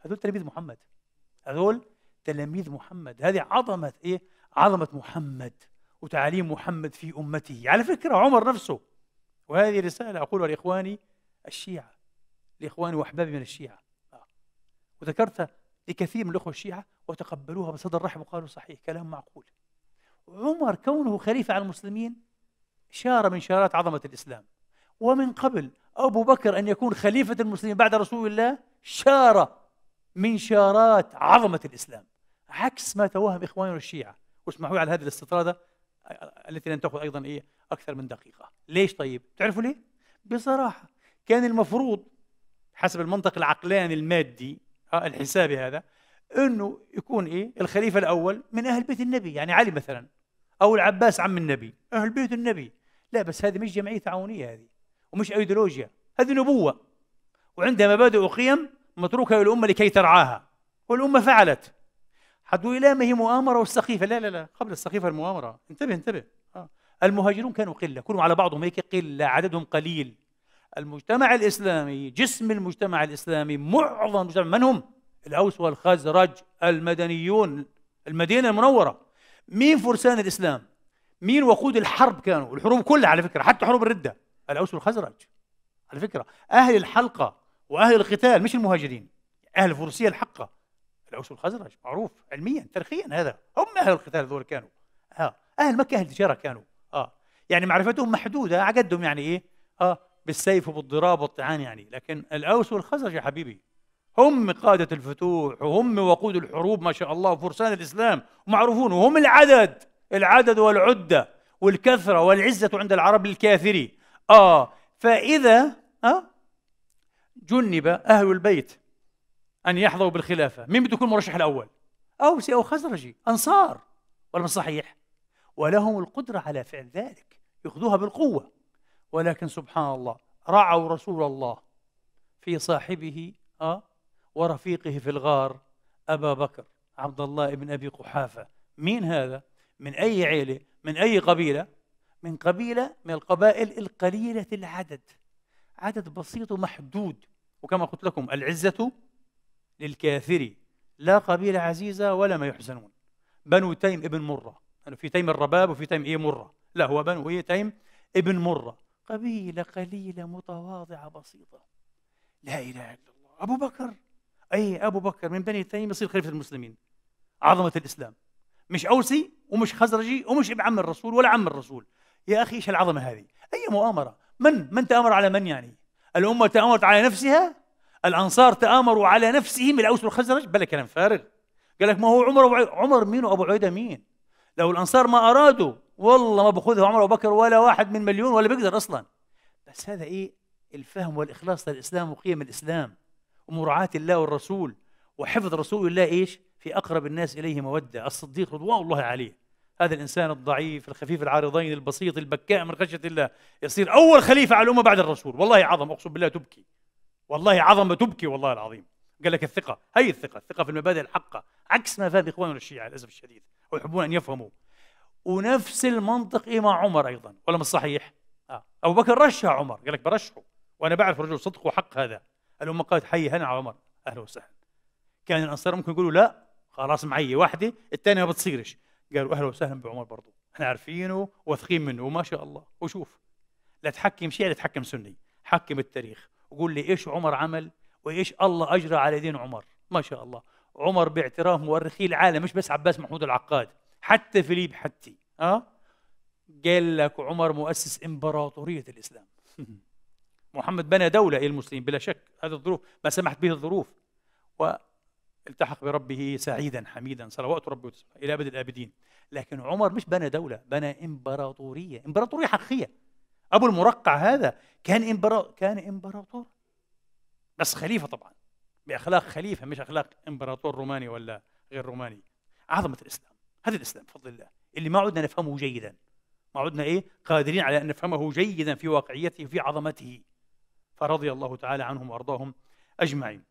هذول تلاميذ محمد هذول تلاميذ محمد هذه عظمة إيه؟ عظمة محمد وتعاليم محمد في أمته على فكرة عمر نفسه وهذه رسالة أقولها لإخواني الشيعة لإخواني وأحبابي من الشيعة آه. وذكرتها لكثير من الأخوة الشيعة وتقبلوها بصدر رحب وقالوا صحيح كلام معقول عمر كونه خليفة على المسلمين شارة من شارات عظمة الإسلام ومن قبل أبو بكر أن يكون خليفة المسلمين بعد رسول الله شارة من شارات عظمة الإسلام عكس ما توهم إخواننا الشيعة واسمحوا لي على هذه الاستطرادة التي لن تأخذ أيضا إيه أكثر من دقيقة ليش طيب؟ تعرفوا ليه؟ بصراحة كان المفروض حسب المنطق العقلاني المادي آه، الحسابي هذا انه يكون ايه الخليفه الاول من اهل بيت النبي يعني علي مثلا او العباس عم النبي اهل بيت النبي لا بس هذه مش جمعيه تعاونيه هذه ومش ايديولوجيا هذه نبوه وعندها مبادئ وقيم متروكة للأمة لكي ترعاها والأمة فعلت حدو إلى ما هي مؤامرة والسخيفة لا لا لا قبل السخيفة المؤامرة انتبه انتبه آه. المهاجرون كانوا قلة كلهم على بعضهم هيك قلة عددهم قليل المجتمع الإسلامي جسم المجتمع الإسلامي معظم المجتمع من هم؟ الأوس والخزرج المدنيون المدينة المنورة مين فرسان الإسلام؟ مين وقود الحرب كانوا؟ الحروب كلها على فكرة حتى حروب الردة الأوس والخزرج على فكرة أهل الحلقة واهل القتال مش المهاجرين اهل الفروسيه الحقه الاوس والخزرج معروف علميا تاريخيا هذا هم اهل القتال هذول كانوا ها آه، اهل مكه اهل التجاره كانوا اه يعني معرفتهم محدوده عقدهم يعني ايه اه بالسيف وبالضراب والطعان يعني لكن الاوس والخزرج يا حبيبي هم قادة الفتوح وهم وقود الحروب ما شاء الله وفرسان الإسلام ومعروفون وهم العدد العدد والعدة والكثرة والعزة عند العرب الكافري آه فإذا آه جنب أهل البيت أن يحظوا بالخلافة مين بده يكون المرشح الأول؟ أوسي أو خزرجي أنصار ولا مش صحيح؟ ولهم القدرة على فعل ذلك يأخذوها بالقوة ولكن سبحان الله رعوا رسول الله في صاحبه أه؟ ورفيقه في الغار أبا بكر عبد الله بن أبي قحافة مين هذا؟ من أي عيلة؟ من أي قبيلة؟ من قبيلة من القبائل القليلة العدد عدد بسيط ومحدود وكما قلت لكم العزة للكافر لا قبيلة عزيزة ولا ما يحزنون بنو تيم ابن مرة يعني في تيم الرباب وفي تيم إيه مرة لا هو بنو إيه تيم ابن مرة قبيلة قليلة متواضعة بسيطة لا إله إلا الله أبو بكر أي أبو بكر من بني تيم يصير خليفة المسلمين عظمة الإسلام مش أوسي ومش خزرجي ومش ابن عم الرسول ولا عم الرسول يا أخي إيش العظمة هذه أي مؤامرة من من تآمر على من يعني الأمة تآمرت على نفسها الأنصار تآمروا على نفسهم الأوس والخزرج بلا كلام فارغ قال لك ما هو عمر أبو عمر مين وأبو عبيدة مين لو الأنصار ما أرادوا والله ما بخذها عمر وبكر ولا واحد من مليون ولا بيقدر أصلا بس هذا إيه الفهم والإخلاص للإسلام وقيم الإسلام ومراعاة الله والرسول وحفظ رسول الله إيش في أقرب الناس إليه مودة الصديق رضوان الله عليه هذا الإنسان الضعيف الخفيف العارضين البسيط البكاء من خشية الله يصير أول خليفة على الأمة بعد الرسول والله عظم أقسم بالله تبكي والله عظمة تبكي والله العظيم قال لك الثقة هي الثقة الثقة في المبادئ الحقة عكس ما فات إخواننا الشيعة للأسف الشديد ويحبون أن يفهموا ونفس المنطق مع عمر أيضا ولا مش صحيح آه. أبو بكر رشح عمر قال لك برشحه وأنا بعرف رجل صدق وحق هذا الأمة قالت حي هنا على عمر أهلا وسهلا كان الأنصار ممكن يقولوا لا خلاص معي واحدة الثانية ما بتصيرش قالوا اهلا وسهلا بعمر برضو احنا عارفينه واثقين منه وما شاء الله وشوف لا تحكم شيعي لا تحكم سني حكم التاريخ وقول لي ايش عمر عمل وايش الله اجرى على دين عمر ما شاء الله عمر باعتراف مؤرخي العالم مش بس عباس محمود العقاد حتى فيليب حتي اه قال لك عمر مؤسس امبراطوريه الاسلام محمد بنى دوله إلى المسلمين بلا شك هذه الظروف ما سمحت به الظروف و التحق بربه سعيدا حميدا صلوات ربي الى ابد الابدين لكن عمر مش بنى دوله بنى امبراطوريه امبراطوريه حقيقيه ابو المرقع هذا كان امبرا... كان امبراطور بس خليفه طبعا باخلاق خليفه مش اخلاق امبراطور روماني ولا غير روماني عظمه الاسلام هذا الاسلام بفضل الله اللي ما عدنا نفهمه جيدا ما عدنا ايه قادرين على ان نفهمه جيدا في واقعيته في عظمته فرضي الله تعالى عنهم وارضاهم اجمعين